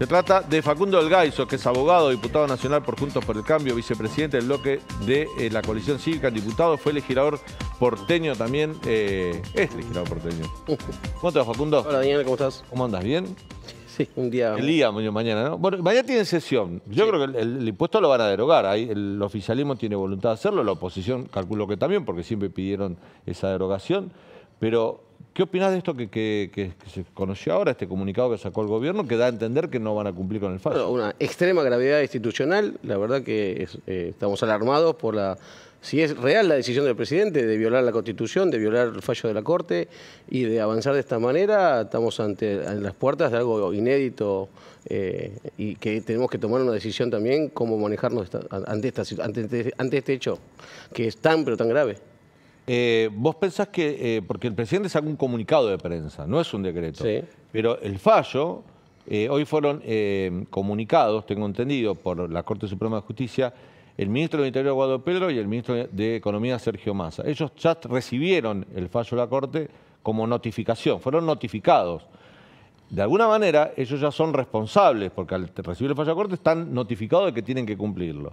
Se trata de Facundo Elgaiso, que es abogado, diputado nacional por Juntos por el Cambio, vicepresidente del bloque de eh, la coalición cívica, diputado, fue legislador porteño también, eh, es legislador porteño. ¿Cómo te va, Facundo? Hola, Daniel, ¿cómo estás? ¿Cómo andas? ¿Bien? Sí, un día. El día mañana, ¿no? Bueno, mañana tienen sesión. Yo creo que el, impuesto lo van a derogar. Ahí el oficialismo tiene voluntad de hacerlo, la oposición calculó que también, porque siempre pidieron esa derogación. Pero ¿Qué opinas de esto que, se conoció ahora, este comunicado que sacó el gobierno, que da a entender que no van a cumplir con el fallo? una extrema gravedad institucional, la verdad que eh, estamos alarmados por la... Si es real la decisión del presidente de violar la Constitución, de violar el fallo de la Corte y de avanzar de esta manera, estamos ante las puertas de algo inédito eh, y que tenemos que tomar una decisión también cómo manejarnos este, ante este hecho, que es tan pero tan grave. Eh, vos pensás que, eh, porque el presidente saca un comunicado de prensa, no es un decreto, pero el fallo, eh, hoy fueron comunicados, tengo entendido, por la Corte Suprema de Justicia, el ministro del Interior Guadalupe Pedro y el ministro de Economía Sergio Massa. Ellos ya recibieron el fallo de la Corte como notificación, fueron notificados. De alguna manera, ellos ya son responsables, porque al recibir el fallo de la Corte están notificados de que tienen que cumplirlo.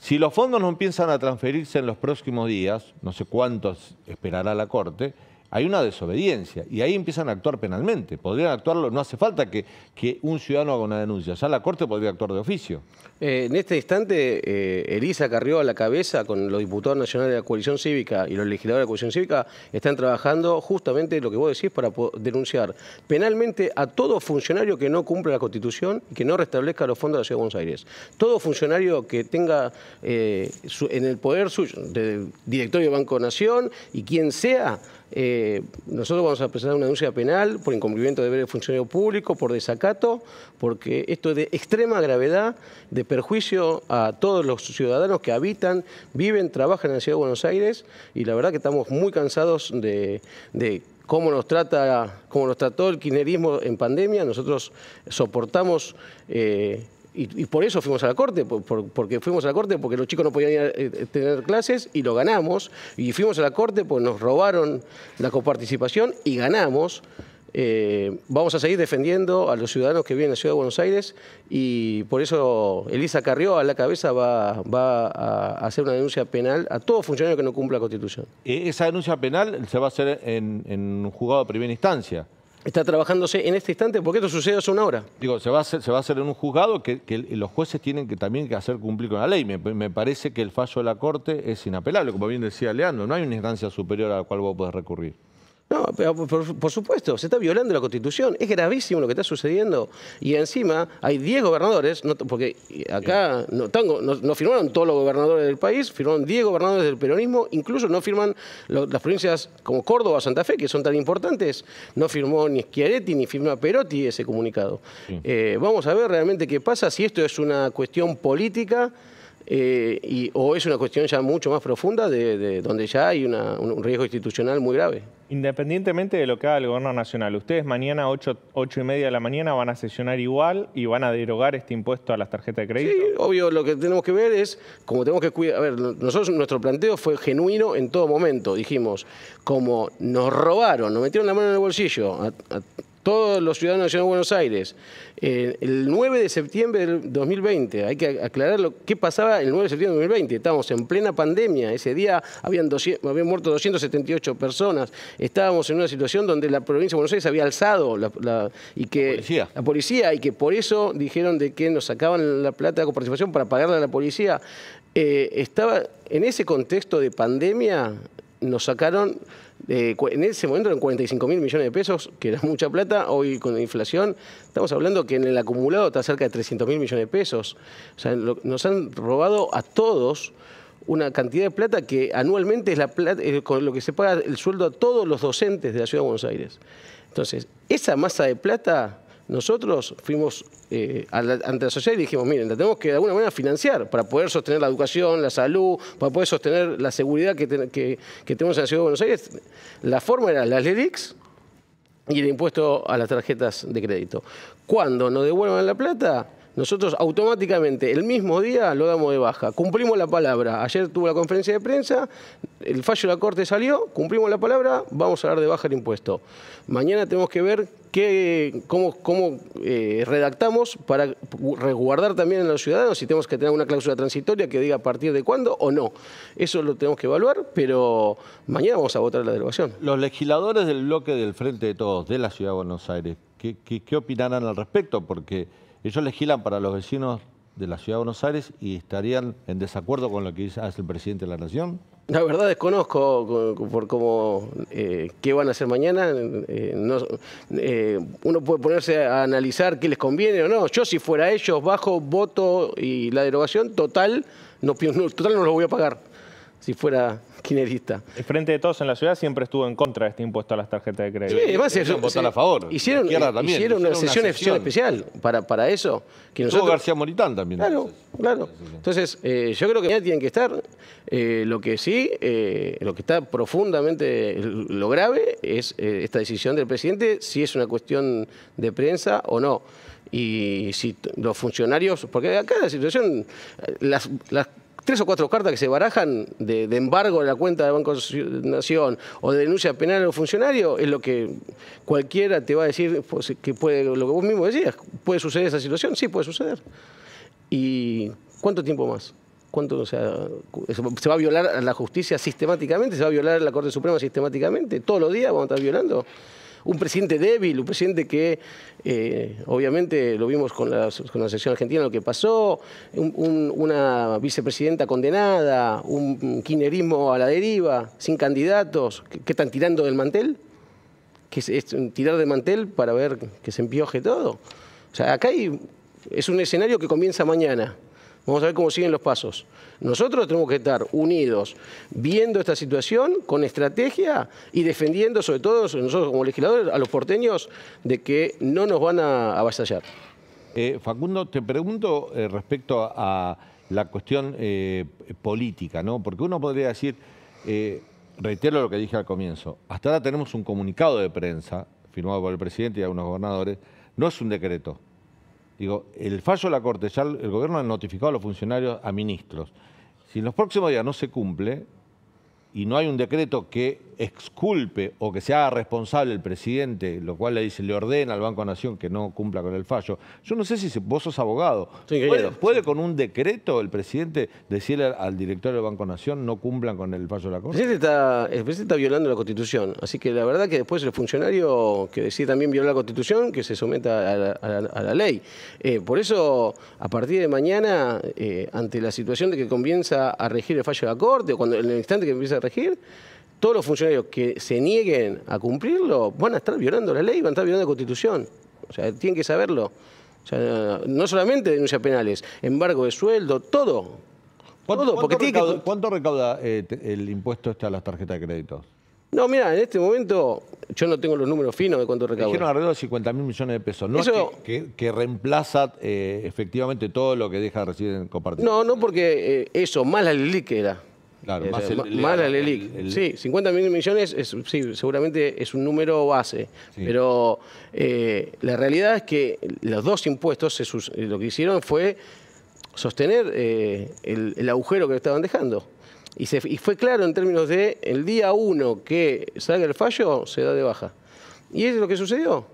Si los fondos no empiezan a transferirse en los próximos días, no sé cuántos esperará la Corte, hay una desobediencia y ahí empiezan a actuar penalmente. Podrían actuarlo, no hace falta que, un ciudadano haga una denuncia, ya la Corte podría actuar de oficio. Eh, en este instante, eh, Elisa Carrió a la cabeza con los diputados nacionales de la coalición cívica y los legisladores de la coalición cívica están trabajando justamente lo que vos decís para denunciar penalmente a todo funcionario que no cumple la Constitución y que no restablezca los fondos de la Ciudad de Buenos Aires. Todo funcionario que tenga eh, en el poder suyo, directorio de Banco Nación y quien sea, eh, nosotros vamos a presentar una denuncia penal por incumplimiento de deberes de funcionario público, por desacato, porque esto es de extrema gravedad, de perjuicio a todos los ciudadanos que habitan, viven, trabajan en la Ciudad de Buenos Aires y la verdad que estamos muy cansados de, cómo nos trata, cómo nos trató el kirchnerismo en pandemia. Nosotros soportamos eh, y, por eso fuimos a la corte, porque fuimos a la corte porque los chicos no podían ir a, eh, tener clases y lo ganamos. Y fuimos a la corte porque nos robaron la coparticipación y ganamos. Eh, vamos a seguir defendiendo a los ciudadanos que viven en la ciudad de Buenos Aires y por eso Elisa Carrió a la cabeza va, va a hacer una denuncia penal a todo funcionario que no cumpla la Constitución. E-, ¿Esa denuncia penal se va a hacer en, en un juzgado de primera instancia? está trabajándose en este instante, porque esto sucede hace una hora. Digo, se va a hacer, se va a hacer en un juzgado que, los jueces tienen que también que hacer cumplir con la ley. Me, me, parece que el fallo de la Corte es inapelable, como bien decía Leandro, no hay una instancia superior a la cual vos podés recurrir. No, pero por, supuesto, se está violando la Constitución. Es gravísimo lo que está sucediendo. Y encima hay 10 gobernadores, no, porque acá no, no, firmaron todos los gobernadores del país, firmaron 10 gobernadores del peronismo, incluso no firman las provincias como Córdoba o Santa Fe, que son tan importantes. No firmó ni Schiaretti ni firma Perotti ese comunicado. Eh, vamos a ver realmente qué pasa, si esto es una cuestión política. Eh, y, o es una cuestión ya mucho más profunda de, donde ya hay un riesgo institucional muy grave. Independientemente de lo que haga el gobierno nacional, ustedes mañana a 8 y media de la mañana van a sesionar igual y van a derogar este impuesto a las tarjetas de crédito. Sí, obvio, lo que tenemos que ver es, como tenemos que cuidar, a ver, nosotros nuestro planteo fue genuino en todo momento, dijimos, como nos robaron, nos metieron la mano en el bolsillo a, a todos los ciudadanos de de Buenos Aires. Eh, el 9 de septiembre del 2020, hay que aclarar lo, qué pasaba el 9 de septiembre del 2020. Estábamos en plena pandemia, ese día habían, muerto 278 personas. Estábamos en una situación donde la provincia de Buenos Aires había alzado la, y que, la policía. y que por eso dijeron de que nos sacaban la plata de participación para pagarle a la policía. Eh, estaba en ese contexto de pandemia, nos sacaron en ese momento eran 45 mil millones de pesos, que era mucha plata, hoy con la inflación estamos hablando que en el acumulado está cerca de 300 mil millones de pesos. O sea, nos han robado a todos una cantidad de plata que anualmente es, la plata, con lo que se paga el sueldo a todos los docentes de la Ciudad de Buenos Aires. Entonces, esa masa de plata nosotros fuimos eh, ante la sociedad y dijimos, miren, la tenemos que de alguna manera financiar para poder sostener la educación, la salud, para poder sostener la seguridad que, tenemos en la Ciudad de Buenos Aires. La forma era las LEDIX y el impuesto a las tarjetas de crédito. Cuando nos devuelvan la plata, nosotros automáticamente el mismo día lo damos de baja. Cumplimos la palabra. Ayer tuvo la conferencia de prensa, el fallo de la Corte salió, cumplimos la palabra, vamos a dar de baja el impuesto. Mañana tenemos que ver qué, cómo, eh, redactamos para resguardar también a los ciudadanos si tenemos que tener una cláusula transitoria que diga a partir de cuándo o no. Eso lo tenemos que evaluar, pero mañana vamos a votar la derogación. Los legisladores del bloque del Frente de Todos de la Ciudad de Buenos Aires, ¿qué, qué, opinarán al respecto? Porque ellos legislan para los vecinos de la Ciudad de Buenos Aires y estarían en desacuerdo con lo que hace el presidente de la Nación. La verdad desconozco por cómo eh, qué van a hacer mañana. Eh, eh, uno puede ponerse a analizar qué les conviene o no. Yo si fuera ellos bajo voto y la derogación total, no, total no los voy a pagar si fuera kirchnerista. El Frente de Todos en la ciudad siempre estuvo en contra de este impuesto a las tarjetas de crédito. Sí, además a favor. Hicieron, eh, también, hicieron una, sesión, especial para, para eso. Que nosotros... García Moritán también. Claro, claro. Entonces, eh, yo creo que mañana tienen que estar. Eh, lo que sí, lo que está profundamente, lo grave, es esta decisión del presidente, si es una cuestión de prensa o no y si los funcionarios, porque acá la situación, las, las tres o cuatro cartas que se barajan de, embargo de la cuenta del Banco Nación o de denuncia penal a un funcionario es lo que cualquiera te va a decir pues, que puede, lo que vos mismo decías, puede suceder esa situación, sí puede suceder. ¿Y cuánto tiempo más? ¿Cuánto, se va a violar la justicia sistemáticamente? ¿Se va a violar la Corte Suprema sistemáticamente? ¿Todos los días vamos a estar violando? un presidente débil, un presidente que eh, obviamente lo vimos con la, con la sección argentina lo que pasó, una vicepresidenta condenada, un quinerismo a la deriva, sin candidatos, que, están tirando del mantel, que es, tirar del mantel para ver que se empioje todo. O sea, acá es un escenario que comienza mañana. Vamos a ver cómo siguen los pasos. Nosotros tenemos que estar unidos, viendo esta situación con estrategia y defendiendo, sobre todo nosotros como legisladores, a los porteños de que no nos van a avasallar. Eh, Facundo, te pregunto eh, respecto a, la cuestión eh, política, ¿no? Porque uno podría decir, reitero lo que dije al comienzo, hasta ahora tenemos un comunicado de prensa firmado por el presidente y algunos gobernadores, no es un decreto. Digo, el fallo de la Corte, ya el gobierno ha notificado a los funcionarios, a ministros. Si en los próximos días no se cumple y no hay un decreto que exculpe o que se haga responsable el presidente, lo cual le dice, le ordena al Banco Nación que no cumpla con el fallo. Yo no sé si vos sos abogado. ¿Puede, con un decreto el presidente decirle al director del Banco Nación no cumplan con el fallo de la Corte? El presidente está, violando la Constitución, así que la verdad que después el funcionario que decide también violar la Constitución, que se someta a la, ley. Eh, por eso, a partir de mañana, eh, ante la situación de que comienza a regir el fallo de la Corte, o cuando en el instante que empieza a regir, todos los funcionarios que se nieguen a cumplirlo van a estar violando la ley, van a estar violando la Constitución. O sea, tienen que saberlo. O sea, no solamente denuncias penales, embargo de sueldo, todo. ¿Cuánto, recauda, el impuesto este a las tarjetas de crédito? No, mira, en este momento yo no tengo los números finos de cuánto recauda. Dijeron alrededor de 50 mil millones de pesos. No es que, reemplaza eh, efectivamente todo lo que deja de recibir en compartir. No, no, porque eh, eso, más la líquida. Claro, eh, más, el, Sí, 50 mil millones es, sí, seguramente es un número base, pero eh, la realidad es que los dos impuestos eh, lo que hicieron fue sostener el, agujero que estaban dejando. Y, fue claro en términos de el día uno que salga el fallo, se da de baja. Y es lo que sucedió.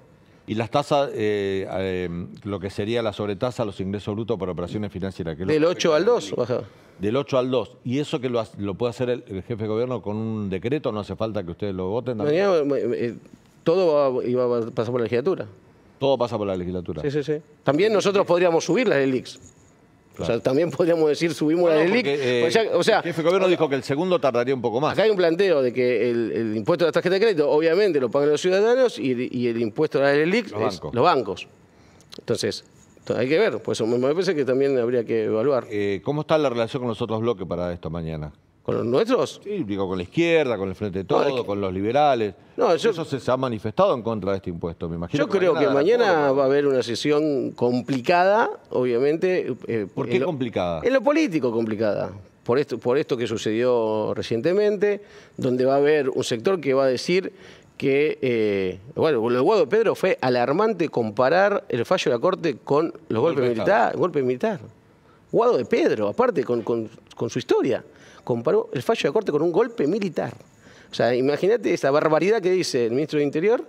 Y las tasas, lo que sería la sobretasa, los ingresos brutos por operaciones financieras. Del 8 al 2, baja del 8 al 2, y eso que lo, puede hacer el, jefe de gobierno con un decreto, no hace falta que ustedes lo voten. Eh, eh, todo iba a pasar por la legislatura. Todo pasa por la legislatura. Sí, sí, sí. También nosotros podríamos subir las del O sea, también podríamos decir subimos la del eh, o sea, el jefe gobierno dijo que el segundo tardaría un poco más. Acá hay un planteo de que el, impuesto de las tarjetas de crédito, obviamente, lo pagan los ciudadanos y, el impuesto de la del los bancos. Entonces, hay que ver, pues me parece que también habría que evaluar. Eh, ¿Cómo está la relación con los otros bloques para esto mañana? ¿Con los nuestros? Sí, digo, con la izquierda, con el Frente de Todo, con los liberales. No, Eso se ha manifestado en contra de este impuesto, me imagino. Yo creo que mañana va a haber una sesión complicada, obviamente. Eh, eh, ¿Por qué complicada? En lo político complicada. Por esto, por esto que sucedió recientemente, donde va a haber un sector que va a decir que, eh, bueno, guado de Pedro fue alarmante comparar el fallo de la Corte con los golpes militares. Golpe militar. Guado de Pedro, aparte, con su historia, comparó el fallo de la Corte con un golpe militar. O sea, imagínate esa barbaridad que dice el ministro de Interior.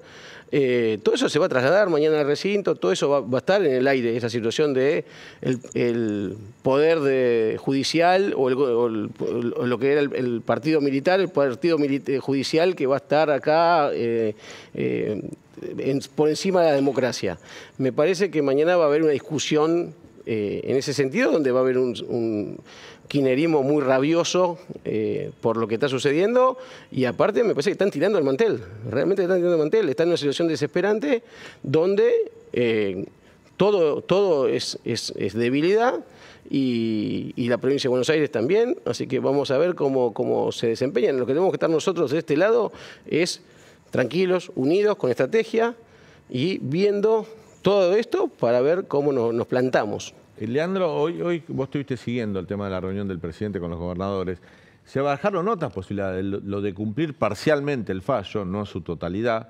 Eh, todo eso se va a trasladar mañana al recinto, todo eso va, a estar en el aire, esa situación de el, poder judicial o, lo que era el, partido militar, el partido eh, judicial que va a estar acá eh, por encima de la democracia. Me parece que mañana va a haber una discusión en ese sentido, donde va a haber un quinerismo muy rabioso eh, por lo que está sucediendo y aparte me parece que están tirando el mantel, realmente están tirando el mantel, están en una situación desesperante donde eh, todo, todo es, es, debilidad y, la provincia de Buenos Aires también, así que vamos a ver cómo, cómo se desempeñan. Lo que tenemos que estar nosotros de este lado es tranquilos, unidos, con estrategia y viendo todo esto para ver cómo nos plantamos. Leandro, hoy, hoy vos estuviste siguiendo el tema de la reunión del presidente con los gobernadores. Se bajaron otras posibilidades, lo de cumplir parcialmente el fallo, no su totalidad.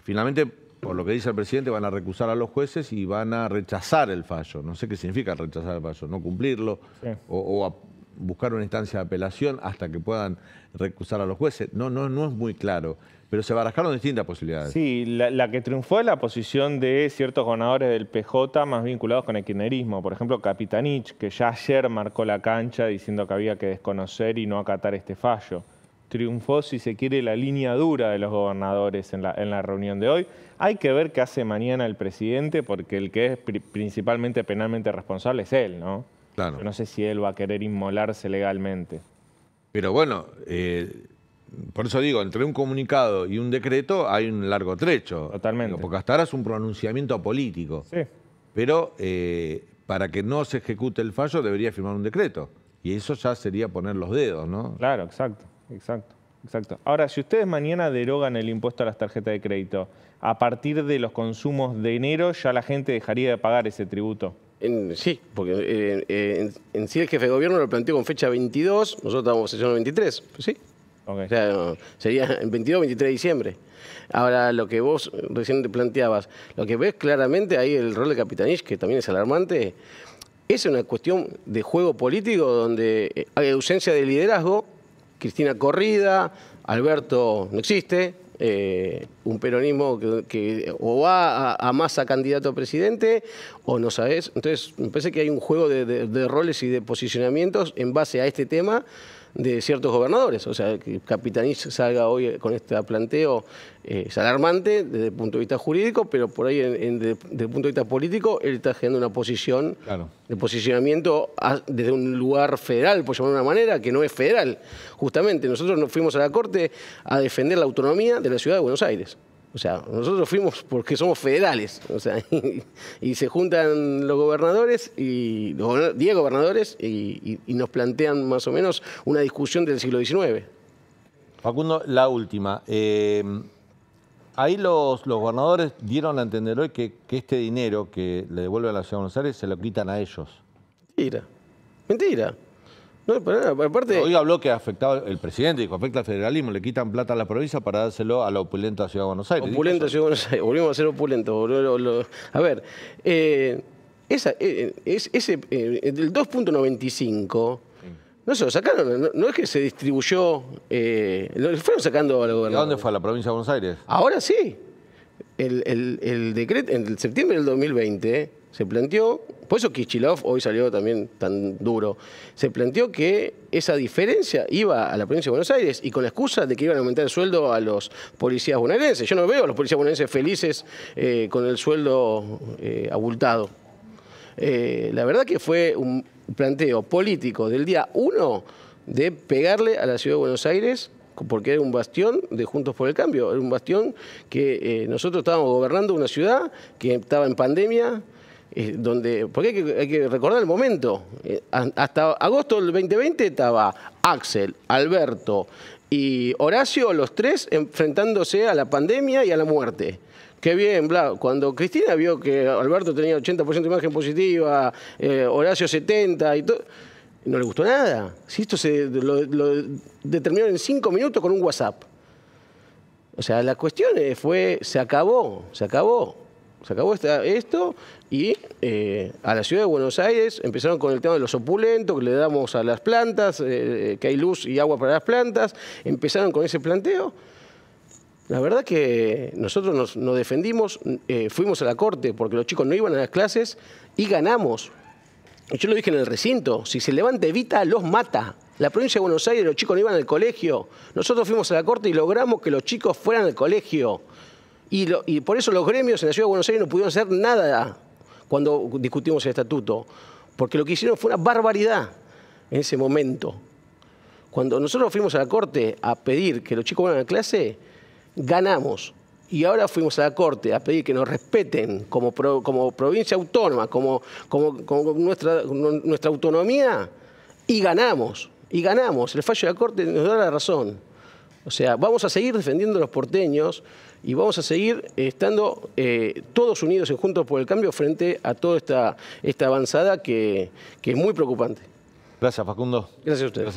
Finalmente, por lo que dice el presidente, van a recusar a los jueces y van a rechazar el fallo. No sé qué significa rechazar el fallo, no cumplirlo o, buscar una instancia de apelación hasta que puedan recusar a los jueces. No, no, no es muy claro pero se barajaron distintas posibilidades. Sí, la, que triunfó es la posición de ciertos gobernadores del PJ más vinculados con el kirchnerismo. Por ejemplo, Capitanich, que ya ayer marcó la cancha diciendo que había que desconocer y no acatar este fallo. Triunfó, si se quiere, la línea dura de los gobernadores en la, en la reunión de hoy. Hay que ver qué hace mañana el presidente, porque el que es principalmente penalmente responsable es él, ¿no? Claro. no sé si él va a querer inmolarse legalmente. Pero bueno, eh, por eso digo, entre un comunicado y un decreto hay un largo trecho. Totalmente. porque hasta ahora es un pronunciamiento político. Sí. Pero eh, para que no se ejecute el fallo debería firmar un decreto. Y eso ya sería poner los dedos, ¿no? Claro, exacto, exacto, Ahora, si ustedes mañana derogan el impuesto a las tarjetas de crédito, a partir de los consumos de enero ya la gente dejaría de pagar ese tributo. sí, porque eh, eh, en, sí el jefe de gobierno lo planteó con fecha 22, nosotros estábamos en sesión 23, pues sí sería el 22, 23 de diciembre. Ahora, lo que vos recién planteabas, lo que ves claramente ahí el rol de Capitanich, que también es alarmante, es una cuestión de juego político donde eh, hay ausencia de liderazgo, Cristina corrida, Alberto no existe, eh, un peronismo que, o va a, a masa candidato a presidente o no sabes. Entonces, me parece que hay un juego de roles y de posicionamientos en base a este tema de ciertos gobernadores. O sea, que Capitanich salga hoy con este planteo eh, es alarmante desde el punto de vista jurídico, pero por ahí desde, el punto de vista político él está generando una posición de posicionamiento desde un lugar federal, por llamarlo de una manera, que no es federal. Justamente nosotros nos fuimos a la Corte a defender la autonomía de la ciudad de Buenos Aires. O sea, nosotros fuimos porque somos federales, o sea, y, se juntan los gobernadores, y 10 gobernadores, y, nos plantean más o menos una discusión del siglo XIX. Facundo, la última. Eh, ahí los, gobernadores dieron a entender hoy que, que, este dinero que le devuelve a la ciudad de Buenos Aires se lo quitan a ellos. Mentira. Mentira. Eh, Hoy habló que afectaba el presidente, dijo, afecta al federalismo, le quitan plata a la provincia para dárselo a la opulenta Ciudad de Buenos Aires. Opulenta Ciudad de Buenos Aires, volvimos a ser opulentos. a ver, eh, eh, eh ese, del el 2.95... No se lo sacaron, no, es que se distribuyó, lo fueron sacando al gobernador. ¿A dónde fue? ¿A la provincia de Buenos Aires? Ahora sí el, decreto, en septiembre del 2020, se planteó, por eso Kichilov hoy salió también tan duro, se planteó que esa diferencia iba a la provincia de Buenos Aires y con la excusa de que iban a aumentar el sueldo a los policías bonaerenses. Yo no veo a los policías bonaerenses felices eh, con el sueldo eh, abultado. Eh, la verdad que fue un planteo político del día uno de pegarle a la ciudad de Buenos Aires porque era un bastión de Juntos por el Cambio, era un bastión que eh, nosotros estábamos gobernando una ciudad que estaba en pandemia, eh, donde, porque hay que, recordar el momento, eh, hasta agosto del 2020 estaba Axel, Alberto y Horacio, los tres enfrentándose a la pandemia y a la muerte. Qué bien, Cuando Cristina vio que Alberto tenía 80% de imagen positiva, Horacio 70% y todo no le gustó nada. Si esto se lo, determinaron en cinco minutos con un WhatsApp. O sea, la cuestión fue, se acabó, se acabó. Se acabó esto y eh, a la ciudad de Buenos Aires empezaron con el tema de los opulentos que le damos a las plantas, eh, eh, que hay luz y agua para las plantas. Empezaron con ese planteo. La verdad que nosotros nos, defendimos, fuimos a la corte porque los chicos no iban a las clases y ganamos yo lo dije en el recinto, si se levanta Evita, los mata. La provincia de Buenos Aires, los chicos no iban al colegio. Nosotros fuimos a la corte y logramos que los chicos fueran al colegio. Y, por eso los gremios en la ciudad de Buenos Aires no pudieron hacer nada cuando discutimos el estatuto. Porque lo que hicieron fue una barbaridad en ese momento. Cuando nosotros fuimos a la corte a pedir que los chicos fueran a la clase, ganamos y ahora fuimos a la Corte a pedir que nos respeten como, como provincia autónoma, como, como, nuestra, nuestra autonomía, y ganamos, y ganamos. El fallo de la Corte nos da la razón. O sea, vamos a seguir defendiendo a los porteños y vamos a seguir estando eh, todos unidos y juntos por el cambio frente a toda esta, esta avanzada que, que es muy preocupante. Gracias, Facundo. Gracias a ustedes.